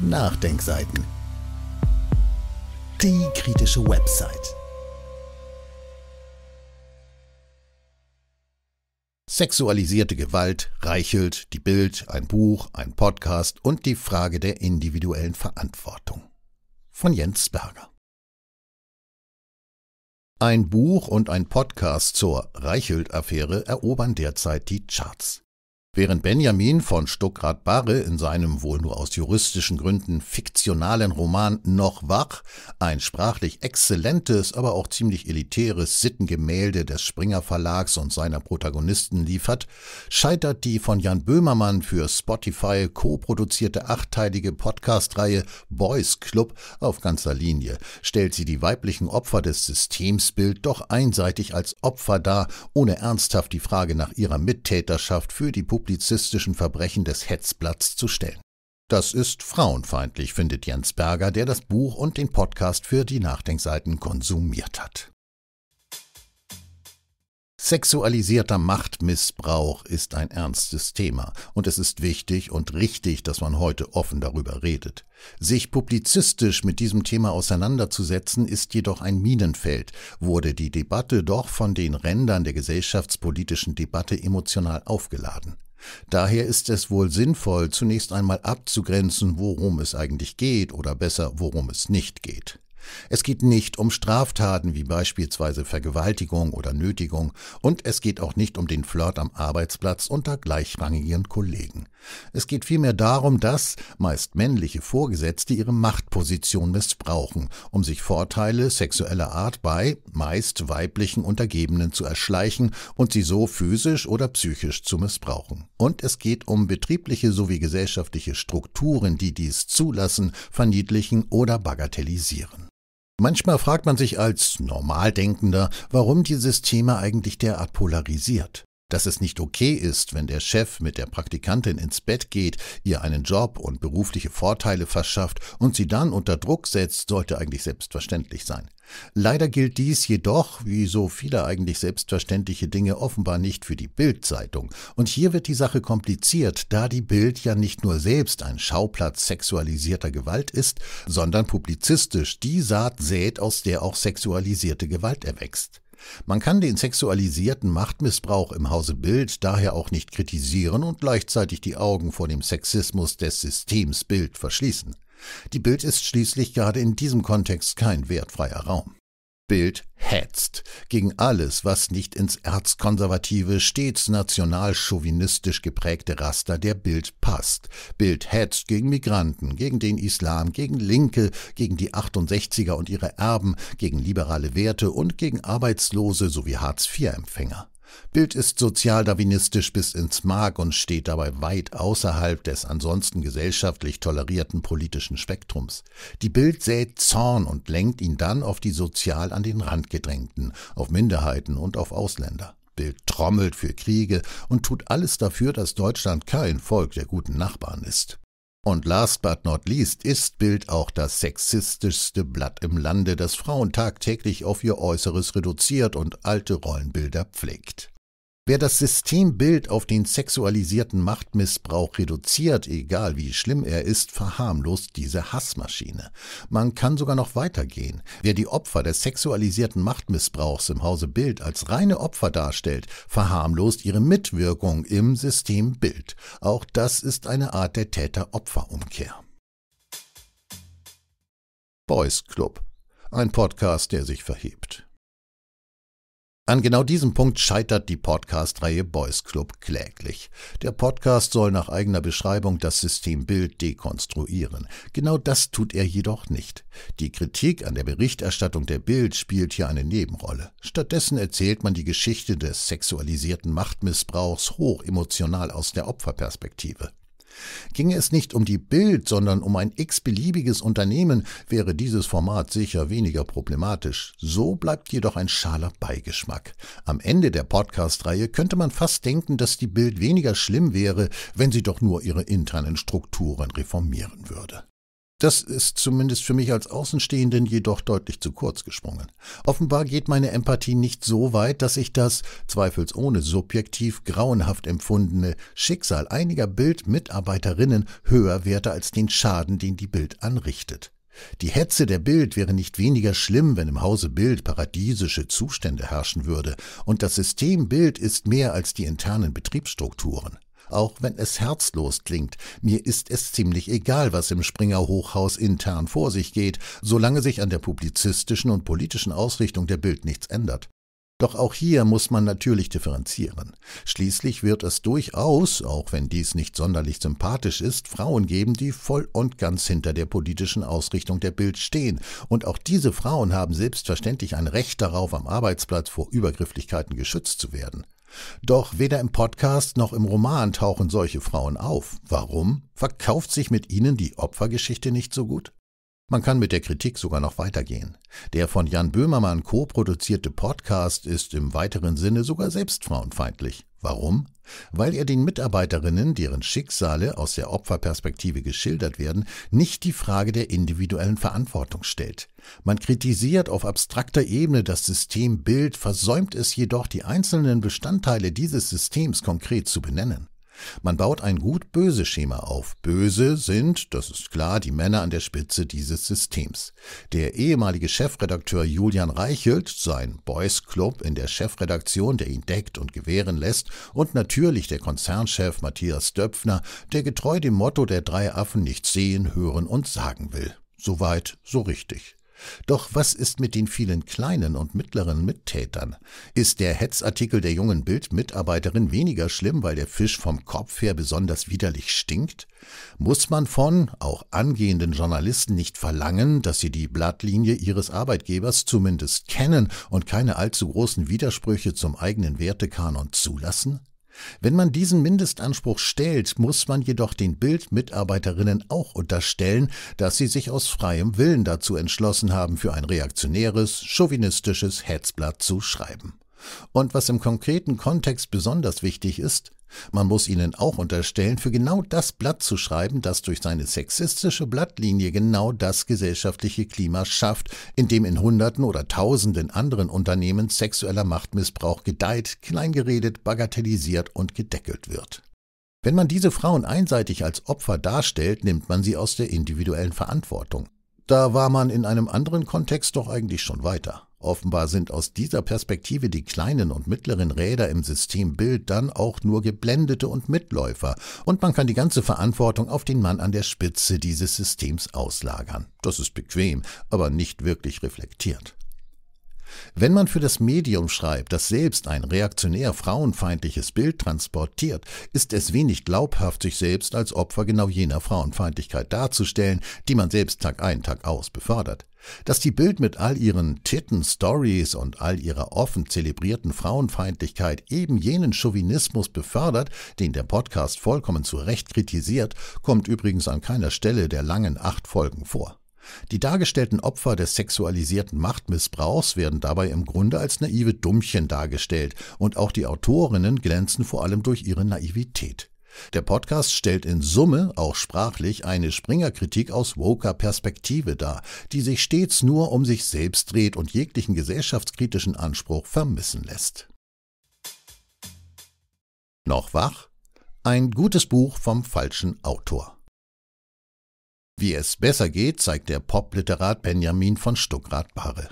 Nachdenkseiten. Die kritische Website. Sexualisierte Gewalt, Reichelt, die Bild, ein Buch, ein Podcast und die Frage der individuellen Verantwortung. Von Jens Berger. Ein Buch und ein Podcast zur Reichelt-Affäre erobern derzeit die Charts. Während Benjamin von Stuckrad-Barre in seinem wohl nur aus juristischen Gründen fiktionalen Roman Noch wach ein sprachlich exzellentes, aber auch ziemlich elitäres Sittengemälde des Springer Verlags und seiner Protagonisten liefert, scheitert die von Jan Böhmermann für Spotify co-produzierte achteilige Podcast-Reihe Boys Club auf ganzer Linie, stellt sie die weiblichen Opfer des Systemsbild doch einseitig als Opfer dar, ohne ernsthaft die Frage nach ihrer Mittäterschaft für die Publikum publizistischen Verbrechen des Hetzblatts zu stellen. Das ist frauenfeindlich, findet Jens Berger, der das Buch und den Podcast für die Nachdenkseiten konsumiert hat. Sexualisierter Machtmissbrauch ist ein ernstes Thema und es ist wichtig und richtig, dass man heute offen darüber redet. Sich publizistisch mit diesem Thema auseinanderzusetzen, ist jedoch ein Minenfeld, wurde die Debatte doch von den Rändern der gesellschaftspolitischen Debatte emotional aufgeladen. Daher ist es wohl sinnvoll, zunächst einmal abzugrenzen, worum es eigentlich geht oder besser, worum es nicht geht. Es geht nicht um Straftaten wie beispielsweise Vergewaltigung oder Nötigung und es geht auch nicht um den Flirt am Arbeitsplatz unter gleichrangigen Kollegen. Es geht vielmehr darum, dass meist männliche Vorgesetzte ihre Machtposition missbrauchen, um sich Vorteile sexueller Art bei meist weiblichen Untergebenen zu erschleichen und sie so physisch oder psychisch zu missbrauchen. Und es geht um betriebliche sowie gesellschaftliche Strukturen, die dies zulassen, verniedlichen oder bagatellisieren. Manchmal fragt man sich als Normaldenkender, warum dieses Thema eigentlich derart polarisiert. Dass es nicht okay ist, wenn der Chef mit der Praktikantin ins Bett geht, ihr einen Job und berufliche Vorteile verschafft und sie dann unter Druck setzt, sollte eigentlich selbstverständlich sein. Leider gilt dies jedoch, wie so viele eigentlich selbstverständliche Dinge, offenbar nicht für die Bild-Zeitung. Und hier wird die Sache kompliziert, da die Bild ja nicht nur selbst ein Schauplatz sexualisierter Gewalt ist, sondern publizistisch die Saat sät, aus der auch sexualisierte Gewalt erwächst. Man kann den sexualisierten Machtmissbrauch im Hause Bild daher auch nicht kritisieren und gleichzeitig die Augen vor dem Sexismus des Systems Bild verschließen. Die Bild ist schließlich gerade in diesem Kontext kein wertfreier Raum. Bild hetzt gegen alles, was nicht ins erzkonservative, stets nationalchauvinistisch geprägte Raster der Bild passt. Bild hetzt gegen Migranten, gegen den Islam, gegen Linke, gegen die 68er und ihre Erben, gegen liberale Werte und gegen Arbeitslose sowie Hartz-IV-Empfänger. Bild ist sozialdarwinistisch bis ins Mark und steht dabei weit außerhalb des ansonsten gesellschaftlich tolerierten politischen Spektrums. Die Bild sät Zorn und lenkt ihn dann auf die sozial an den Rand gedrängten, auf Minderheiten und auf Ausländer. Bild trommelt für Kriege und tut alles dafür, dass Deutschland kein Volk der guten Nachbarn ist. Und last but not least ist Bild auch das sexistischste Blatt im Lande, das Frauen tagtäglich auf ihr Äußeres reduziert und alte Rollenbilder pflegt. Wer das Systembild auf den sexualisierten Machtmissbrauch reduziert, egal wie schlimm er ist, verharmlost diese Hassmaschine. Man kann sogar noch weitergehen. Wer die Opfer des sexualisierten Machtmissbrauchs im Hause Bild als reine Opfer darstellt, verharmlost ihre Mitwirkung im System Bild. Auch das ist eine Art der Täter-Opfer-Umkehr. Boys Club. Ein Podcast, der sich verhebt. An genau diesem Punkt scheitert die Podcast-Reihe Boys Club kläglich. Der Podcast soll nach eigener Beschreibung das System Bild dekonstruieren. Genau das tut er jedoch nicht. Die Kritik an der Berichterstattung der Bild spielt hier eine Nebenrolle. Stattdessen erzählt man die Geschichte des sexualisierten Machtmissbrauchs hochemotional aus der Opferperspektive. Ginge es nicht um die Bild, sondern um ein x-beliebiges Unternehmen, wäre dieses Format sicher weniger problematisch. So bleibt jedoch ein schaler Beigeschmack. Am Ende der Podcast-Reihe könnte man fast denken, dass die Bild weniger schlimm wäre, wenn sie doch nur ihre internen Strukturen reformieren würde. Das ist zumindest für mich als Außenstehenden jedoch deutlich zu kurz gesprungen. Offenbar geht meine Empathie nicht so weit, dass ich das zweifelsohne subjektiv grauenhaft empfundene Schicksal einiger Bildmitarbeiterinnen höher werte als den Schaden, den die Bild anrichtet. Die Hetze der Bild wäre nicht weniger schlimm, wenn im Hause Bild paradiesische Zustände herrschen würde, und das System Bild ist mehr als die internen Betriebsstrukturen auch wenn es herzlos klingt. Mir ist es ziemlich egal, was im Springer Hochhaus intern vor sich geht, solange sich an der publizistischen und politischen Ausrichtung der Bild nichts ändert. Doch auch hier muss man natürlich differenzieren. Schließlich wird es durchaus, auch wenn dies nicht sonderlich sympathisch ist, Frauen geben, die voll und ganz hinter der politischen Ausrichtung der Bild stehen. Und auch diese Frauen haben selbstverständlich ein Recht darauf, am Arbeitsplatz vor Übergrifflichkeiten geschützt zu werden. Doch weder im Podcast noch im Roman tauchen solche Frauen auf. Warum? Verkauft sich mit ihnen die Opfergeschichte nicht so gut? Man kann mit der Kritik sogar noch weitergehen. Der von Jan Böhmermann co-produzierte Podcast ist im weiteren Sinne sogar selbstfrauenfeindlich. Warum? Weil er den Mitarbeiterinnen, deren Schicksale aus der Opferperspektive geschildert werden, nicht die Frage der individuellen Verantwortung stellt. Man kritisiert auf abstrakter Ebene das Systembild, versäumt es jedoch, die einzelnen Bestandteile dieses Systems konkret zu benennen. Man baut ein gut-böse Schema auf. Böse sind, das ist klar, die Männer an der Spitze dieses Systems. Der ehemalige Chefredakteur Julian Reichelt, sein Boys Club in der Chefredaktion, der ihn deckt und gewähren lässt, und natürlich der Konzernchef Matthias Döpfner, der getreu dem Motto der drei Affen nicht sehen, hören und sagen will. Soweit, so richtig. Doch was ist mit den vielen kleinen und mittleren Mittätern? Ist der Hetzartikel der jungen Bildmitarbeiterin weniger schlimm, weil der Fisch vom Kopf her besonders widerlich stinkt? Muss man von, auch angehenden Journalisten, nicht verlangen, dass sie die Blattlinie ihres Arbeitgebers zumindest kennen und keine allzu großen Widersprüche zum eigenen Wertekanon zulassen? Wenn man diesen Mindestanspruch stellt, muss man jedoch den Bildmitarbeiterinnen auch unterstellen, dass sie sich aus freiem Willen dazu entschlossen haben, für ein reaktionäres, chauvinistisches Hetzblatt zu schreiben. Und was im konkreten Kontext besonders wichtig ist, man muss ihnen auch unterstellen, für genau das Blatt zu schreiben, das durch seine sexistische Blattlinie genau das gesellschaftliche Klima schafft, in dem in Hunderten oder Tausenden anderen Unternehmen sexueller Machtmissbrauch gedeiht, kleingeredet, bagatellisiert und gedeckelt wird. Wenn man diese Frauen einseitig als Opfer darstellt, nimmt man sie aus der individuellen Verantwortung. Da war man in einem anderen Kontext doch eigentlich schon weiter. Offenbar sind aus dieser Perspektive die kleinen und mittleren Räder im Systembild dann auch nur Geblendete und Mitläufer, und man kann die ganze Verantwortung auf den Mann an der Spitze dieses Systems auslagern. Das ist bequem, aber nicht wirklich reflektiert. Wenn man für das Medium schreibt, das selbst ein reaktionär frauenfeindliches Bild transportiert, ist es wenig glaubhaft, sich selbst als Opfer genau jener Frauenfeindlichkeit darzustellen, die man selbst Tag ein, Tag aus befördert. Dass die Bild mit all ihren Titten-Stories und all ihrer offen zelebrierten Frauenfeindlichkeit eben jenen Chauvinismus befördert, den der Podcast vollkommen zu Recht kritisiert, kommt übrigens an keiner Stelle der langen acht Folgen vor. Die dargestellten Opfer des sexualisierten Machtmissbrauchs werden dabei im Grunde als naive Dummchen dargestellt und auch die Autorinnen glänzen vor allem durch ihre Naivität. Der Podcast stellt in Summe, auch sprachlich, eine Springer-Kritik aus woker Perspektive dar, die sich stets nur um sich selbst dreht und jeglichen gesellschaftskritischen Anspruch vermissen lässt. Noch wach? Ein gutes Buch vom falschen Autor. Wie es besser geht, zeigt der Popliterat Benjamin von Stuckrad-Barre.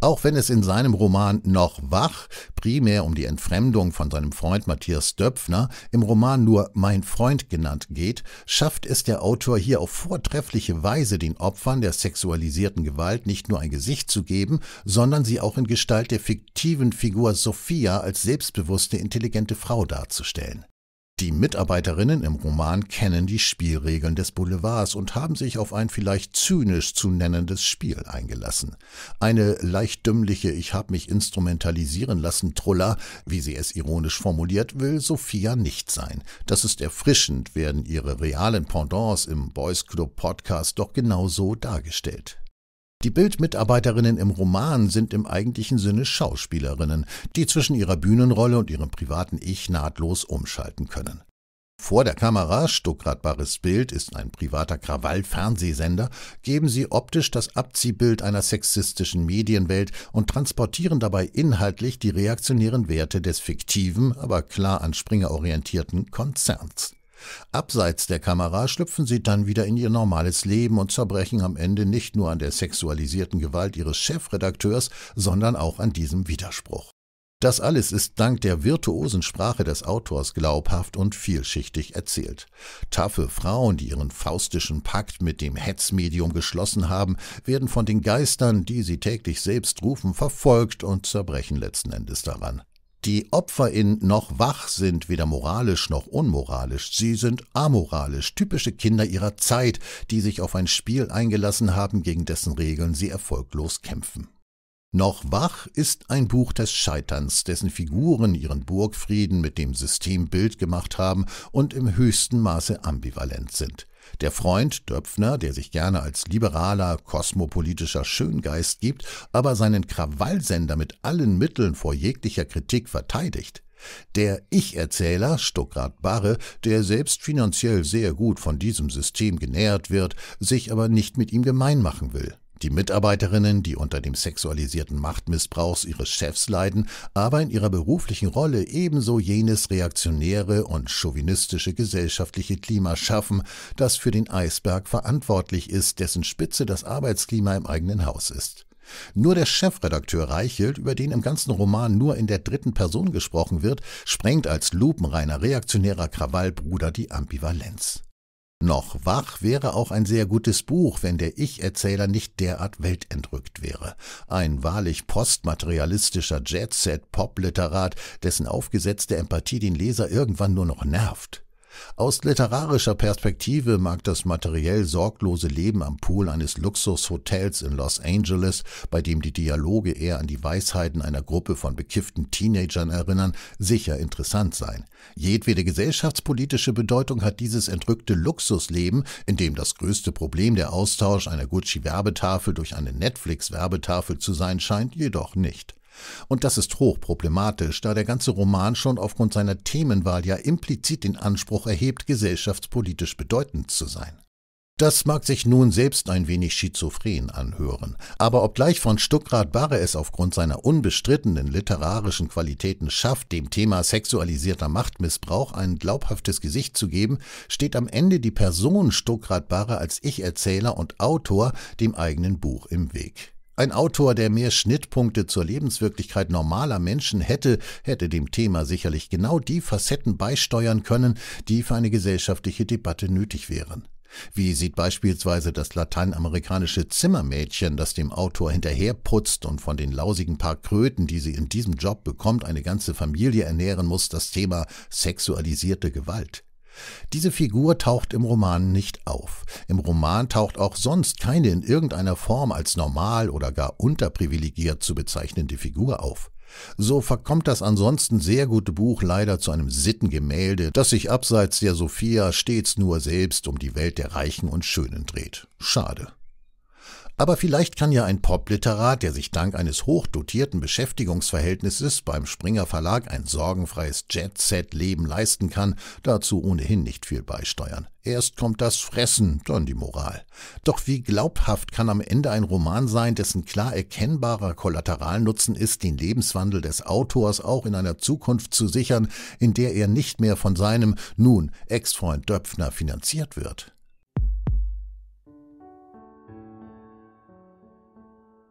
Auch wenn es in seinem Roman Noch wach primär um die Entfremdung von seinem Freund Matthias Döpfner, im Roman nur Mein Freund genannt geht, schafft es der Autor hier auf vortreffliche Weise den Opfern der sexualisierten Gewalt nicht nur ein Gesicht zu geben, sondern sie auch in Gestalt der fiktiven Figur Sophia als selbstbewusste, intelligente Frau darzustellen. Die Mitarbeiterinnen im Roman kennen die Spielregeln des Boulevards und haben sich auf ein vielleicht zynisch zu nennendes Spiel eingelassen. Eine leicht dümmliche Ich hab mich instrumentalisieren lassen Truller, wie sie es ironisch formuliert, will Sophia nicht sein. Das ist erfrischend, werden ihre realen Pendants im Boys Club Podcast doch genauso dargestellt. Die Bildmitarbeiterinnen im Roman sind im eigentlichen Sinne Schauspielerinnen, die zwischen ihrer Bühnenrolle und ihrem privaten Ich nahtlos umschalten können. Vor der Kamera, stuckradbares Bild ist ein privater Krawall-Fernsehsender, geben sie optisch das Abziehbild einer sexistischen Medienwelt und transportieren dabei inhaltlich die reaktionären Werte des fiktiven, aber klar an Springer orientierten Konzerns. Abseits der Kamera schlüpfen sie dann wieder in ihr normales Leben und zerbrechen am Ende nicht nur an der sexualisierten Gewalt ihres Chefredakteurs, sondern auch an diesem Widerspruch. Das alles ist dank der virtuosen Sprache des Autors glaubhaft und vielschichtig erzählt. Taffe Frauen, die ihren faustischen Pakt mit dem Hetzmedium geschlossen haben, werden von den Geistern, die sie täglich selbst rufen, verfolgt und zerbrechen letzten Endes daran die OpferInnen noch wach sind, weder moralisch noch unmoralisch. Sie sind amoralisch, typische Kinder ihrer Zeit, die sich auf ein Spiel eingelassen haben, gegen dessen Regeln sie erfolglos kämpfen. Noch wach ist ein Buch des Scheiterns, dessen Figuren ihren Burgfrieden mit dem System Bild gemacht haben und im höchsten Maße ambivalent sind. Der Freund Döpfner, der sich gerne als liberaler, kosmopolitischer Schöngeist gibt, aber seinen Krawallsender mit allen Mitteln vor jeglicher Kritik verteidigt. Der Ich-Erzähler Stuckrad Barre, der selbst finanziell sehr gut von diesem System genährt wird, sich aber nicht mit ihm gemein machen will. Die Mitarbeiterinnen, die unter dem sexualisierten Machtmissbrauchs ihres Chefs leiden, aber in ihrer beruflichen Rolle ebenso jenes reaktionäre und chauvinistische gesellschaftliche Klima schaffen, das für den Eisberg verantwortlich ist, dessen Spitze das Arbeitsklima im eigenen Haus ist. Nur der Chefredakteur Reichelt, über den im ganzen Roman nur in der dritten Person gesprochen wird, sprengt als lupenreiner reaktionärer Krawallbruder die Ambivalenz. Noch wach wäre auch ein sehr gutes Buch, wenn der Ich-Erzähler nicht derart weltentrückt wäre. Ein wahrlich postmaterialistischer Jet-Set-Pop-Literat, dessen aufgesetzte Empathie den Leser irgendwann nur noch nervt. Aus literarischer Perspektive mag das materiell sorglose Leben am Pool eines Luxushotels in Los Angeles, bei dem die Dialoge eher an die Weisheiten einer Gruppe von bekifften Teenagern erinnern, sicher interessant sein. Jedwede gesellschaftspolitische Bedeutung hat dieses entrückte Luxusleben, in dem das größte Problem der Austausch einer Gucci-Werbetafel durch eine Netflix-Werbetafel zu sein scheint, jedoch nicht. Und das ist hochproblematisch, da der ganze Roman schon aufgrund seiner Themenwahl ja implizit den Anspruch erhebt, gesellschaftspolitisch bedeutend zu sein. Das mag sich nun selbst ein wenig schizophren anhören, aber obgleich von Stuckrad Barre es aufgrund seiner unbestrittenen literarischen Qualitäten schafft, dem Thema sexualisierter Machtmissbrauch ein glaubhaftes Gesicht zu geben, steht am Ende die Person Stuckrad Barre als Ich-Erzähler und Autor dem eigenen Buch im Weg. Ein Autor, der mehr Schnittpunkte zur Lebenswirklichkeit normaler Menschen hätte, hätte dem Thema sicherlich genau die Facetten beisteuern können, die für eine gesellschaftliche Debatte nötig wären. Wie sieht beispielsweise das lateinamerikanische Zimmermädchen, das dem Autor hinterherputzt und von den lausigen paar Kröten, die sie in diesem Job bekommt, eine ganze Familie ernähren muss, das Thema sexualisierte Gewalt? Diese Figur taucht im Roman nicht auf. Im Roman taucht auch sonst keine in irgendeiner Form als normal oder gar unterprivilegiert zu bezeichnende Figur auf. So verkommt das ansonsten sehr gute Buch leider zu einem Sittengemälde, das sich abseits der Sophia stets nur selbst um die Welt der Reichen und Schönen dreht. Schade. Aber vielleicht kann ja ein Popliterat, der sich dank eines hochdotierten Beschäftigungsverhältnisses beim Springer Verlag ein sorgenfreies Jet-Set-Leben leisten kann, dazu ohnehin nicht viel beisteuern. Erst kommt das Fressen, dann die Moral. Doch wie glaubhaft kann am Ende ein Roman sein, dessen klar erkennbarer Kollateralnutzen ist, den Lebenswandel des Autors auch in einer Zukunft zu sichern, in der er nicht mehr von seinem, nun, Ex-Freund Döpfner finanziert wird?